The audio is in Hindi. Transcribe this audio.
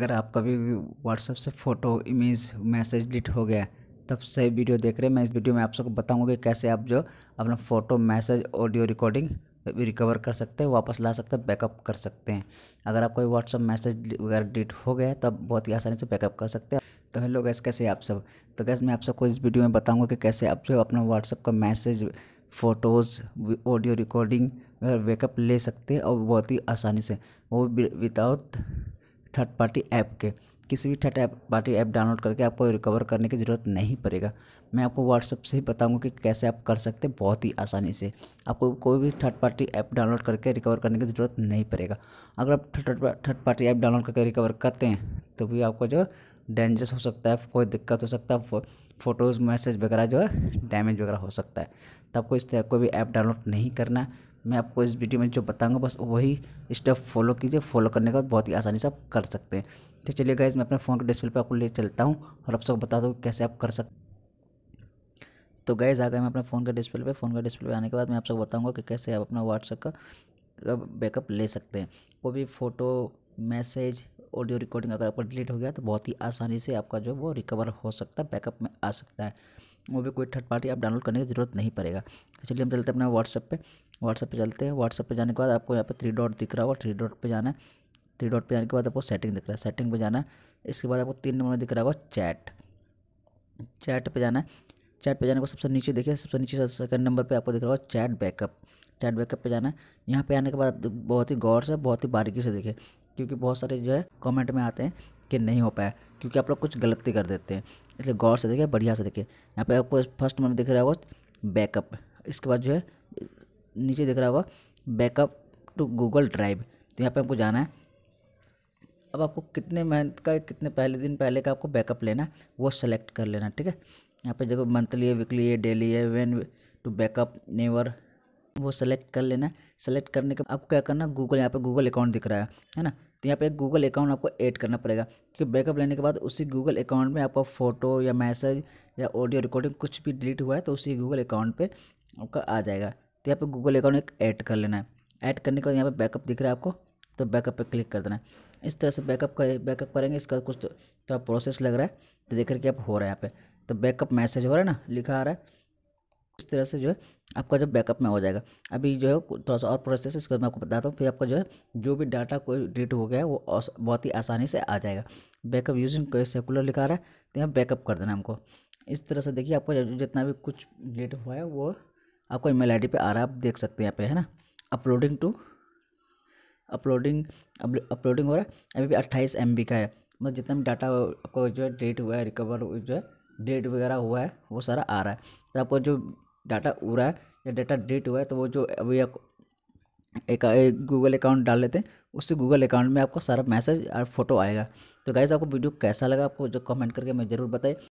अगर आप कभी व्हाट्सअप से फ़ोटो इमेज मैसेज डिलीट हो गया तब से वीडियो देख रहे हैं मैं इस वीडियो में आप सबको बताऊंगा कि कैसे आप जो अपना photo message audio recording recover कर सकते हैं वापस ला सकते हैं बैकअप कर सकते हैं अगर कोई व्हाट्सअप मैसेज वगैरह डिलीट हो गया तब बहुत ही आसानी से बैकअप कर सकते हैं तो हेलो गैस कैसे आप सब तो गैस मैं आप सबको इस वीडियो में बताऊंगा कि कैसे आप जो अपना व्हाट्सअप का message photos audio recording backup ले सकते हैं और बहुत ही आसानी से वो विदाउट थर्ड पार्टी ऐप के किसी भी third app party app download करके आपको रिकवर करने की ज़रूरत नहीं पड़ेगा मैं आपको व्हाट्सअप से ही बताऊंगा कि कैसे आप कर सकते हैं बहुत ही आसानी से आपको कोई भी थर्ड पार्टी ऐप डाउनलोड करके रिकवर करने की ज़रूरत नहीं पड़ेगा अगर आप थर्ड पार्टी ऐप डाउनलोड करके रिकवर करते हैं तो भी आपको जो डेंजरस हो सकता है कोई दिक्कत हो सकता है फ़ोटोज़ मैसेज वगैरह जो है डैमेज वगैरह हो सकता है तो आपको इस तरह कोई भी ऐप डाउनलोड नहीं करना मैं आपको इस वीडियो में जो बताऊंगा बस वही स्टेप फॉलो कीजिए फॉलो करने का बहुत ही आसानी से आप कर सकते हैं तो चलिए गाइज मैं अपने फ़ोन के डिस्प्ले पर आपको ले चलता हूँ और आप सबको बता दूँ कैसे आप कर सकते तो गैज़ आ गए मैं अपने फ़ोन के डिस्प्ले पे फ़ोन के डिस्प्ले पे आने के बाद मैं आप सबको बताऊँगा कि कैसे आप अपना व्हाट्सअप का बैकअप ले सकते हैं कोई भी फ़ोटो मैसेज ऑडियो रिकॉर्डिंग अगर आपका डिलीट हो गया तो बहुत ही आसानी से आपका जो वो रिकवर हो सकता है बैकअप में आ सकता है वो भी कोई थर्ड पार्टी आप डाउनलोड करने की ज़रूरत नहीं पड़ेगा तो चलिए हम चलते हैं अपना व्हाट्सअप पे व्हाट्सअप पे चलते हैं व्हाट्सअप पे जाने के बाद आपको यहाँ पे थ्री डॉट दिख रहा होगा थ्री डॉट पे जाना है थ्री डॉट पे जाने के बाद आपको सेटिंग दिख रहा है सेटिंग पे जाना है इसके बाद आपको तीन नंबर में दिख रहा होगा चैट चैट पर जाना है चैट पर जाने को सबसे नीचे देखिए सबसे नीचे सेकंड नंबर पर आपको दिख रहा होगा चैट बैकअप चैट बैकअप पे जाना है यहाँ पे आने के बाद बहुत ही गौर से बहुत ही बारीकी से देखें क्योंकि बहुत सारे जो है कमेंट में आते हैं कि नहीं हो पाया क्योंकि आप लोग कुछ गलती कर देते हैं इसलिए गौर से देखें बढ़िया से देखें यहाँ पे आपको फर्स्ट में दिख रहा होगा बैकअप इसके बाद जो है नीचे दिख रहा होगा बैकअप टू गूगल ड्राइव तो यहाँ पे आपको जाना है अब आपको कितने मंथ का कितने पहले दिन पहले का आपको बैकअप लेना वो सेलेक्ट कर लेना ठीक है यहाँ पे देखो मंथली है वीकली है डेली है वेन टू बैकअप नेवर वो सेलेक्ट कर लेना सेलेक्ट करने के आपको क्या करना गूगल यहाँ पे गूगल अकाउंट दिख रहा है है ना तो यहाँ पे एक गूगल अकाउंट आपको ऐड करना पड़ेगा क्योंकि बैकअप लेने के बाद उसी गूगल अकाउंट में आपका फ़ोटो या मैसेज या ऑडियो रिकॉर्डिंग कुछ भी डिलीट हुआ है तो उसी गूगल अकाउंट पर आपका आ जाएगा तो यहाँ पर गूगल अकाउंट एक ऐड कर लेना है ऐड करने के बाद यहाँ पर बैकअप दिख रहा है आपको तो बैकअप पर क्लिक कर देना है इस तरह से बैकअप कर बैकअप करेंगे इसका कुछ तो, थोड़ा प्रोसेस लग रहा है तो देख रहे कि आप हो रहा है यहाँ पर तो बैकअप मैसेज हो रहा है ना लिखा आ रहा है इस तरह से जो है आपका जो बैकअप में हो जाएगा अभी जो है थोड़ा सा और प्रोसेस इसको मैं आपको बताता हूँ फिर आपका जो है जो भी डाटा कोई डिलीट हो गया है वो बहुत ही आसानी से आ जाएगा बैकअप यूजिंग कोई सेकुलर लिखा रहा है तो यहाँ बैकअप कर देना हमको इस तरह से देखिए आपका जितना भी कुछ डिलीट हुआ है वो आपको ई मेल पे आ रहा है आप देख सकते हैं यहाँ पे है ना अपलोडिंग टू अपलोडिंग अपलोडिंग हो रहा है अभी भी अट्ठाईस एम का है मतलब जितना भी डाटा आपको जो है डिलीट हुआ है रिकवर जो है डेट वगैरह हुआ है वो सारा आ रहा है तो आपको जो डाटा उड़ा है या डाटा डिलीट हुआ है तो वो जो अभी आप एक, गूगल अकाउंट डाल लेते हैं उससे गूगल अकाउंट में आपको सारा मैसेज और फोटो आएगा तो गाइज आपको वीडियो कैसा लगा आपको जो कमेंट करके मैं ज़रूर बताएं